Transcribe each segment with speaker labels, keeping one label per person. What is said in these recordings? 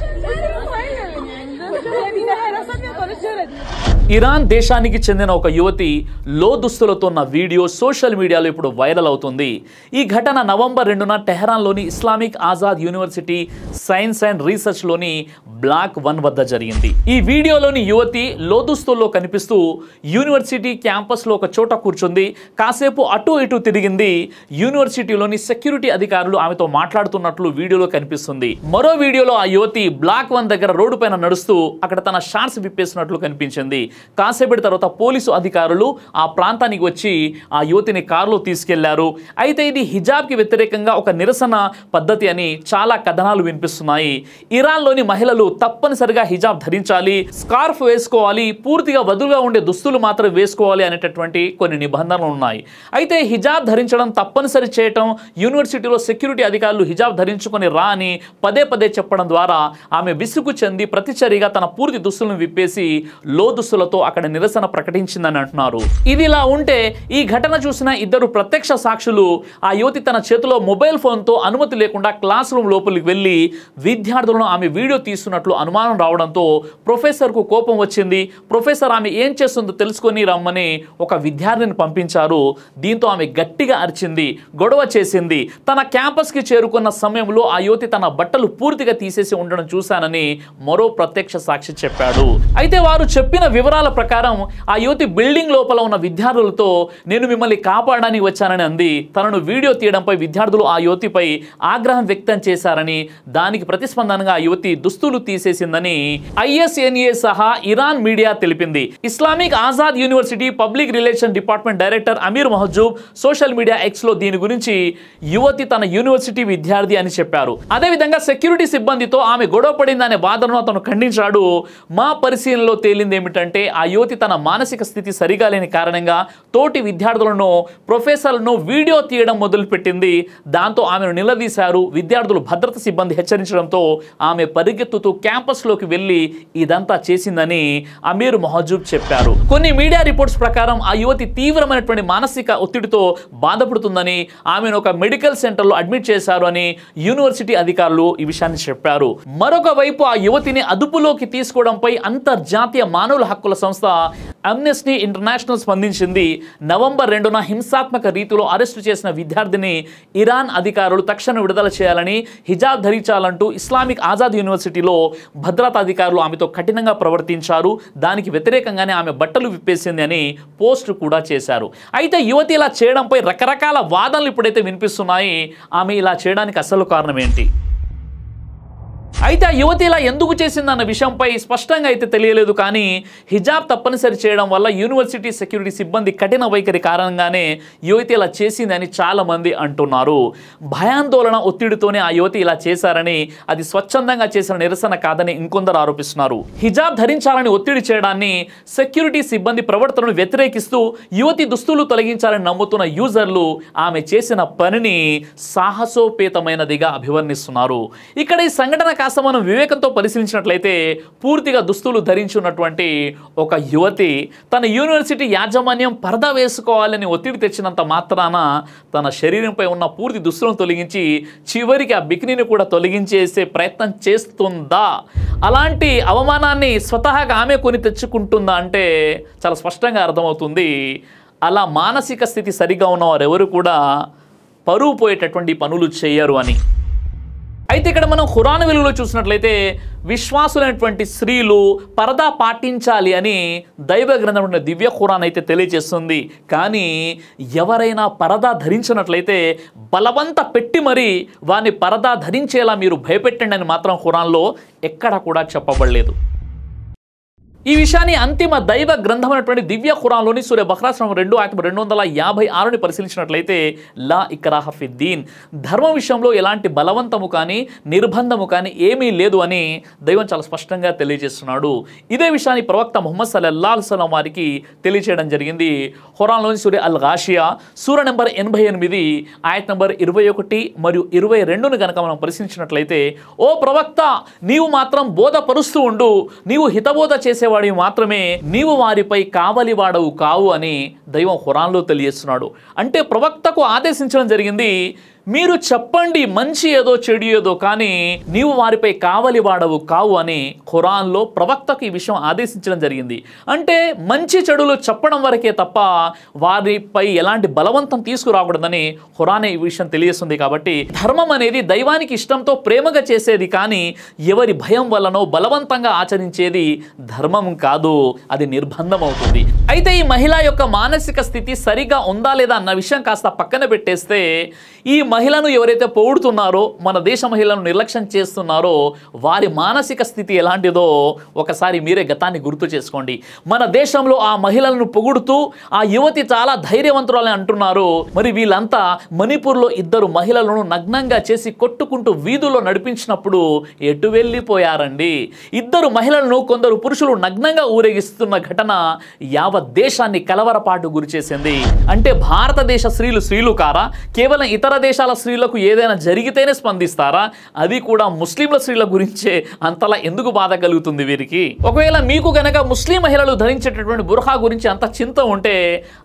Speaker 1: Aynen. Böyle bir de her
Speaker 2: asam yaparız şöyle diyor. Iran దేశానికి చెందిన ఒక యువతి లో దుస్తులతో ఉన్న వీడియో సోషల్ మీడియాలో ఇప్పుడు వైరల్ అవుతుంది ఈ ఘటన నవంబర్ రెండున టెహరాన్లోని Islamic Azad university science and రీసెర్చ్లోని బ్లాక్ వన్ వద్ద జరిగింది ఈ వీడియోలోని యువతి లో దుస్తుల్లో కనిపిస్తూ యూనివర్సిటీ క్యాంపస్లో ఒక చోట కూర్చుంది కాసేపు అటు ఇటు తిరిగింది యూనివర్సిటీలోని సెక్యూరిటీ అధికారులు ఆమెతో మాట్లాడుతున్నట్లు వీడియోలో కనిపిస్తుంది మరో వీడియోలో ఆ యువతి బ్లాక్ వన్ దగ్గర రోడ్డు పైన నడుస్తూ అక్కడ తన షార్ట్స్ విప్పేసినట్లు కనిపించింది కాసేపటి తర్వాత పోలీసు అధికారులు ఆ ప్రాంతానికి వచ్చి ఆ యువతిని కారులో తీసుకెళ్లారు అయితే ఇది హిజాబ్కి వ్యతిరేకంగా ఒక నిరసన పద్ధతి అని చాలా కథనాలు వినిపిస్తున్నాయి ఇరాన్లోని మహిళలు తప్పనిసరిగా హిజాబ్ ధరించాలి స్కార్ఫ్ వేసుకోవాలి పూర్తిగా వదులుగా ఉండే దుస్తులు మాత్రం వేసుకోవాలి అనేటటువంటి కొన్ని నిబంధనలు ఉన్నాయి అయితే హిజాబ్ ధరించడం తప్పనిసరి చేయటం యూనివర్సిటీలో సెక్యూరిటీ అధికారులు హిజాబ్ ధరించుకొని రా అని పదే పదే చెప్పడం ద్వారా ఆమె విసుగు చెంది ప్రతిచర్యగా తన పూర్తి దుస్తులను విప్పేసి లో దుస్తుల నినాదాలతో అక్కడ నిరసన ప్రకటించిందని అంటున్నారు ఇదిలా ఉంటే ఈ ఘటన చూసిన ఇద్దరు ప్రత్యక్ష సాక్షులు ఆ యువతి తన చేతిలో మొబైల్ ఫోన్తో అనుమతి లేకుండా క్లాస్ రూమ్ లోపలికి వెళ్ళి విద్యార్థులను ఆమె వీడియో తీస్తున్నట్లు అనుమానం రావడంతో ప్రొఫెసర్కు కోపం వచ్చింది ప్రొఫెసర్ ఆమె ఏం చేస్తుందో తెలుసుకొని రమ్మని ఒక విద్యార్థిని పంపించారు దీంతో ఆమె గట్టిగా అరిచింది గొడవ చేసింది తన క్యాంపస్కి చేరుకున్న సమయంలో ఆ యువతి తన బట్టలు పూర్తిగా తీసేసి ఉండడం చూశానని మరో ప్రత్యక్ష సాక్షి చెప్పాడు అయితే వారు చెప్పిన వివరాలు వివరాల ప్రకారం ఆ యువతి బిల్డింగ్ లోపల ఉన్న విద్యార్థులతో నేను మిమ్మల్ని కాపాడడానికి వచ్చానని అంది తనను వీడియో తీయడంపై విద్యార్థులు ఆ యువతిపై ఆగ్రహం వ్యక్తం చేశారని దానికి ప్రతిస్పందనగా ఆ యువతి దుస్తులు తీసేసిందని ఐఎస్ఎన్ఏ సహా ఇరాన్ మీడియా తెలిపింది Islamic Azad university public relation department director Amir Mahjoub social media X లో దీని గురించి యువతి తన యూనివర్సిటీ విద్యార్థి అని చెప్పారు అదేవిధంగా సెక్యూరిటీ సిబ్బందితో ఆమె గొడవ పడిందనే వాదనను అతను ఖండించాడు మా పరిశీలనలో తేలింది ఏమిటంటే ఆ యువతి తన మానసిక స్థితి సరిగా లేని కారణంగా తోటి విద్యార్థులను ప్రొఫెసర్లను వీడియో తీయడం మొదలుపెట్టింది దాంతో ఆమెను నిలదీశారు విద్యార్థులు భద్రత సిబ్బంది హెచ్చరించడంతో ఆమె పరిగెత్తుతూ క్యాంపస్లోకి వెళ్ళి ఇదంతా చేసిందని అమీర్ మహజూబ్ చెప్పారు కొన్ని మీడియా రిపోర్ట్స్ ప్రకారం ఆ యువతి తీవ్రమైనటువంటి మానసిక ఒత్తిడితో బాధపడుతుందని ఆమెను ఒక మెడికల్ సెంటర్లో అడ్మిట్ చేశారు అని యూనివర్సిటీ అధికారులు ఈ విషయాన్ని చెప్పారు మరొక వైపు ఆ యువతిని అదుపులోకి తీసుకోవడంపై అంతర్జాతీయ మానవుల హక్కుల సంస్థ అమ్నెస్టీ ఇంటర్నేషనల్ స్పందించింది నవంబర్ రెండున హింసాత్మక రీతిలో అరెస్టు చేసిన విద్యార్థిని ఇరాన్ అధికారులు తక్షణ విడుదల చేయాలని హిజాబ్ ధరించాలంటూ ఇస్లామిక్ ఆజాద్ యూనివర్సిటీలో భద్రతా అధికారులు ఆమెతో కఠినంగా ప్రవర్తించారు దానికి వ్యతిరేకంగానే ఆమె బట్టలు విప్పేసింది అని పోస్టు కూడా చేశారు అయితే యువతి ఇలా చేయడంపై రకరకాల వాదనలు ఇప్పుడైతే వినిపిస్తున్నాయి ఆమె ఇలా చేయడానికి అసలు కారణం ఏంటి అయితే ఆ యువతి ఇలా ఎందుకు చేసిందన్న విషయంపై స్పష్టంగా అయితే తెలియలేదు కానీ హిజాబ్ తప్పనిసరి చేయడం వల్ల యూనివర్సిటీ సెక్యూరిటీ సిబ్బంది కఠిన వైఖరి కారణంగానే యువతి ఇలా చేసిందని చాలామంది అంటున్నారు భయాందోళన ఒత్తిడితోనే ఆ యువతి ఇలా చేశారని అది స్వచ్ఛందంగా చేసిన నిరసన కాదని ఇంకొందరు ఆరోపిస్తున్నారు హిజాబ్ ధరించాలని ఒత్తిడి చేయడాన్ని సెక్యూరిటీ సిబ్బంది ప్రవర్తనను వ్యతిరేకిస్తూ యువతి దుస్తులు తొలగించాలని నమ్ముతున్న యూజర్లు ఆమె చేసిన పనిని సాహసోపేతమైనదిగా అభివర్ణిస్తున్నారు ఇక్కడ ఈ సంఘటన కాస్త మనం వివేకంతో పరిశీలించినట్లయితే పూర్తిగా దుస్తులు ధరించున్నటువంటి ఒక యువతి తన యూనివర్సిటీ యాజమాన్యం పరదా వేసుకోవాలని ఒత్తిడి తెచ్చినంత మాత్రాన తన శరీరంపై ఉన్న పూర్తి దుస్తులను తొలగించి చివరికి ఆ బికినీని కూడా తొలగించేసే ప్రయత్నం చేస్తుందా అలాంటి అవమానాన్ని స్వతహాగా ఆమె కొని తెచ్చుకుంటుందా అంటే చాలా స్పష్టంగా అర్థమవుతుంది అలా మానసిక స్థితి సరిగా ఉన్నవారు ఎవరు కూడా పరువు పోయేటటువంటి పనులు చేయరు అని అయితే ఇక్కడ మనం హురాన్ వెలుగులో చూసినట్లయితే విశ్వాసులైనటువంటి స్త్రీలు పరదా పాటించాలి అని దైవ గ్రంథం దివ్య ఖురాన్ అయితే తెలియజేస్తుంది కానీ ఎవరైనా పరదా ధరించినట్లయితే బలవంత పెట్టి మరి వారిని పరదా ధరించేలా మీరు భయపెట్టండి అని మాత్రం హురాన్లో ఎక్కడ కూడా చెప్పబడలేదు ఈ విషయాన్ని అంతిమ దైవ గ్రంథమైనటువంటి దివ్య ఖురాన్లోని సూర్య బహ్రాశ్రమం రెండు ఆయన రెండు వందల యాభై ఆరుని పరిశీలించినట్లయితే లా ఇకరాహఫిద్దీన్ ధర్మం విషయంలో ఎలాంటి బలవంతము కానీ నిర్బంధము కానీ ఏమీ లేదు అని దైవం చాలా స్పష్టంగా తెలియజేస్తున్నాడు ఇదే విషయాన్ని ప్రవక్త ముహమ్మద్ సల్లల్లా అల్సలం వారికి తెలియజేయడం జరిగింది ఖురాన్లోని సూర్య అల్ గాషియా సూర్య నెంబర్ ఎనభై ఎనిమిది ఆయత్ నెంబర్ ఇరవై ఒకటి మరియు ఇరవై రెండును కనుక మనం పరిశీలించినట్లయితే ఓ ప్రవక్త నీవు మాత్రం బోధపరుస్తూ ఉండు నీవు హితబోధ చేసేవాడు వాడివి మాత్రమే నీవు వారిపై వాడవు కావు అని దైవం హురాన్లో తెలియజేస్తున్నాడు అంటే ప్రవక్తకు ఆదేశించడం జరిగింది మీరు చెప్పండి మంచి ఏదో చెడు ఏదో కానీ నీవు వారిపై కావలి వాడవు కావు అని ఖురాన్లో ప్రవక్తకు ఈ విషయం ఆదేశించడం జరిగింది అంటే మంచి చెడులు చెప్పడం వరకే తప్ప వారిపై ఎలాంటి బలవంతం తీసుకురాకూడదని ఖురాన్ ఈ విషయం తెలియస్తుంది కాబట్టి ధర్మం అనేది దైవానికి ఇష్టంతో ప్రేమగా చేసేది కానీ ఎవరి భయం వల్లనో బలవంతంగా ఆచరించేది ధర్మం కాదు అది నిర్బంధం అవుతుంది అయితే ఈ మహిళ యొక్క మానసిక స్థితి సరిగా ఉందా లేదా అన్న విషయం కాస్త పక్కన పెట్టేస్తే ఈ మహిళను ఎవరైతే పొగుడుతున్నారో మన దేశ మహిళను నిర్లక్ష్యం చేస్తున్నారో వారి మానసిక స్థితి ఎలాంటిదో ఒకసారి మీరే గతాన్ని గుర్తు చేసుకోండి మన దేశంలో ఆ మహిళలను పొగుడుతూ ఆ యువతి చాలా ధైర్యవంతురాలని అంటున్నారు మరి వీళ్ళంతా మణిపూర్లో ఇద్దరు మహిళలను నగ్నంగా చేసి కొట్టుకుంటూ వీధుల్లో నడిపించినప్పుడు ఎటు వెళ్ళిపోయారండి ఇద్దరు మహిళలను కొందరు పురుషులు నగ్నంగా ఊరేగిస్తున్న ఘటన యావ దేశాన్ని కలవరపాటు గురిచేసింది అంటే భారతదేశ స్త్రీలు స్త్రీలు కారా కేవలం ఇతర దేశాల స్త్రీలకు ఏదైనా జరిగితేనే స్పందిస్తారా అది కూడా ముస్లింల స్త్రీల గురించే అంతలా ఎందుకు బాధ కలుగుతుంది వీరికి ఒకవేళ మీకు గనక ముస్లిం మహిళలు ధరించేటటువంటి బుర్హా గురించి అంత చింత ఉంటే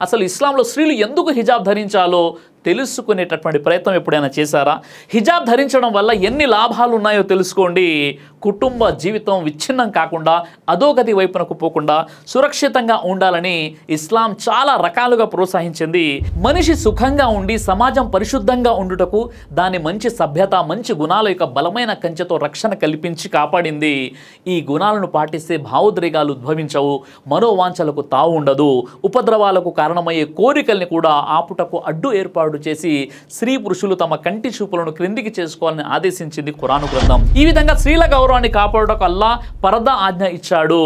Speaker 2: అసలు ఇస్లాంలో స్త్రీలు ఎందుకు హిజాబ్ ధరించాలో తెలుసుకునేటటువంటి ప్రయత్నం ఎప్పుడైనా చేశారా హిజాబ్ ధరించడం వల్ల ఎన్ని లాభాలు ఉన్నాయో తెలుసుకోండి కుటుంబ జీవితం విచ్ఛిన్నం కాకుండా అధోగతి వైపునకు పోకుండా సురక్షితంగా ఉండాలని ఇస్లాం చాలా రకాలుగా ప్రోత్సహించింది మనిషి సుఖంగా ఉండి సమాజం పరిశుద్ధంగా ఉండుటకు దాని మంచి సభ్యత మంచి గుణాల యొక్క బలమైన కంచెతో రక్షణ కల్పించి కాపాడింది ఈ గుణాలను పాటిస్తే భావోద్రేగాలు ఉద్భవించవు మనోవాంఛలకు తావు ఉండదు ఉపద్రవాలకు కారణమయ్యే కోరికల్ని కూడా ఆపుటకు అడ్డు ఏర్పాటు దారుడు చేసి స్త్రీ పురుషులు తమ కంటి చూపులను క్రిందికి చేసుకోవాలని ఆదేశించింది కురాను గ్రంథం ఈ విధంగా స్త్రీల గౌరవాన్ని కాపాడటం అల్లా పరదా ఆజ్ఞ ఇచ్చాడు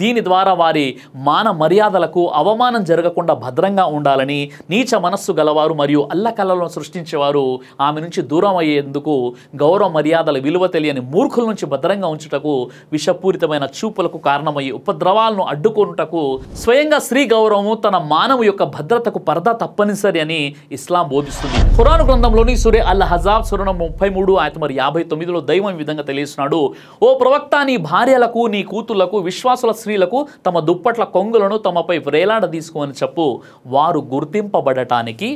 Speaker 2: దీని ద్వారా వారి మాన మర్యాదలకు అవమానం జరగకుండా భద్రంగా ఉండాలని నీచ మనస్సు గలవారు మరియు అల్లకలలను సృష్టించేవారు ఆమె నుంచి దూరం అయ్యేందుకు గౌరవ మర్యాదల విలువ తెలియని మూర్ఖుల నుంచి భద్రంగా ఉంచుటకు విషపూరితమైన చూపులకు కారణమయ్యే ఉపద్రవాలను అడ్డుకొనుటకు స్వయంగా స్త్రీ గౌరవము తన మానవు యొక్క భద్రతకు పరదా తప్పనిసరి అని ఇస్లాం ఇస్లాం బోధిస్తుంది ఖురాన్ గ్రంథంలోని సురే అల్ హజాబ్ సురణం ముప్పై మూడు ఆయన మరి యాభై తొమ్మిదిలో దైవం విధంగా తెలియస్తున్నాడు ఓ ప్రవక్త నీ భార్యలకు నీ కూతుళ్లకు విశ్వాసుల స్త్రీలకు తమ దుప్పట్ల కొంగులను తమపై వ్రేలాడ తీసుకోమని చెప్పు వారు గుర్తింపబడటానికి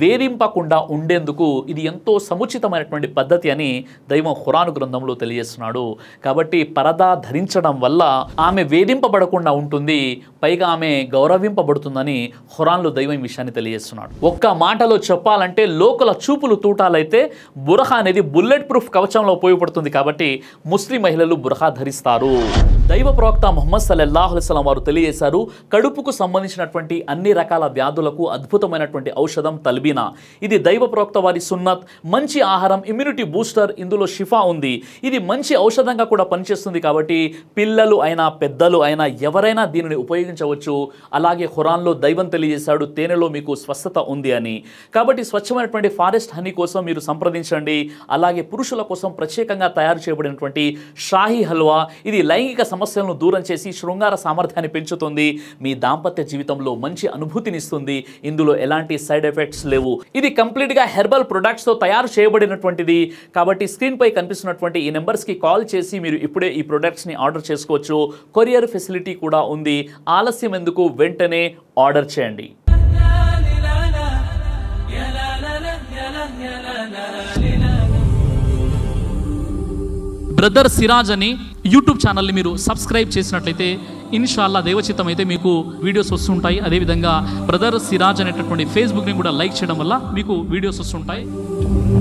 Speaker 2: వేధింపకుండా ఉండేందుకు ఇది ఎంతో సముచితమైనటువంటి పద్ధతి అని దైవం ఖురాన్ గ్రంథంలో తెలియజేస్తున్నాడు కాబట్టి పరదా ధరించడం వల్ల ఆమె వేధింపబడకుండా ఉంటుంది పైగా ఆమె గౌరవింపబడుతుందని ఖురాన్లో దైవం విషయాన్ని తెలియజేస్తున్నాడు ఒక్క మాటలో చెప్పాలంటే లోకల చూపులు తూటాలైతే బురహ అనేది బుల్లెట్ ప్రూఫ్ కవచంలో ఉపయోగపడుతుంది కాబట్టి ముస్లిం మహిళలు బురహా ధరిస్తారు దైవ ప్రవక్త మొహమ్మద్ సల్లల్లాహుస్లం వారు తెలియజేశారు కడుపుకు సంబంధించినటువంటి అన్ని రకాల వ్యాధులకు అద్భుతమైనటువంటి ఔషధం తల్బీనా ఇది దైవ ప్రవక్త వారి సున్నత్ మంచి ఆహారం ఇమ్యూనిటీ బూస్టర్ ఇందులో షిఫా ఉంది ఇది మంచి ఔషధంగా కూడా పనిచేస్తుంది కాబట్టి పిల్లలు అయినా పెద్దలు అయినా ఎవరైనా దీనిని ఉపయోగించవచ్చు అలాగే హురాన్లో దైవం తెలియజేశాడు తేనెలో మీకు స్వస్థత ఉంది అని కాబట్టి స్వచ్ఛమైనటువంటి ఫారెస్ట్ హనీ కోసం మీరు సంప్రదించండి అలాగే పురుషుల కోసం ప్రత్యేకంగా తయారు చేయబడినటువంటి షాహీ హల్వా ఇది లైంగిక సమస్యలను దూరం చేసి శృంగార సామర్థ్యాన్ని పెంచుతుంది మీ దాంపత్య జీవితంలో మంచి అనుభూతినిస్తుంది ఇందులో ఎలాంటి సైడ్ ఎఫెక్ట్స్ లేవు ఇది కంప్లీట్గా హెర్బల్ ప్రొడక్ట్స్తో తయారు చేయబడినటువంటిది కాబట్టి స్క్రీన్పై కనిపిస్తున్నటువంటి ఈ నెంబర్స్కి కాల్ చేసి మీరు ఇప్పుడే ఈ ప్రొడక్ట్స్ని ఆర్డర్ చేసుకోవచ్చు కొరియర్ ఫెసిలిటీ కూడా ఉంది ఆలస్యం ఎందుకు వెంటనే ఆర్డర్ చేయండి బ్రదర్ సిరాజ్ అని యూట్యూబ్ ఛానల్ని మీరు సబ్స్క్రైబ్ చేసినట్లయితే ఇన్షాల్లా దేవచితం అయితే మీకు వీడియోస్ వస్తుంటాయి అదేవిధంగా బ్రదర్ సిరాజ్ అనేటటువంటి ఫేస్బుక్ని కూడా లైక్ చేయడం వల్ల మీకు వీడియోస్ వస్తుంటాయి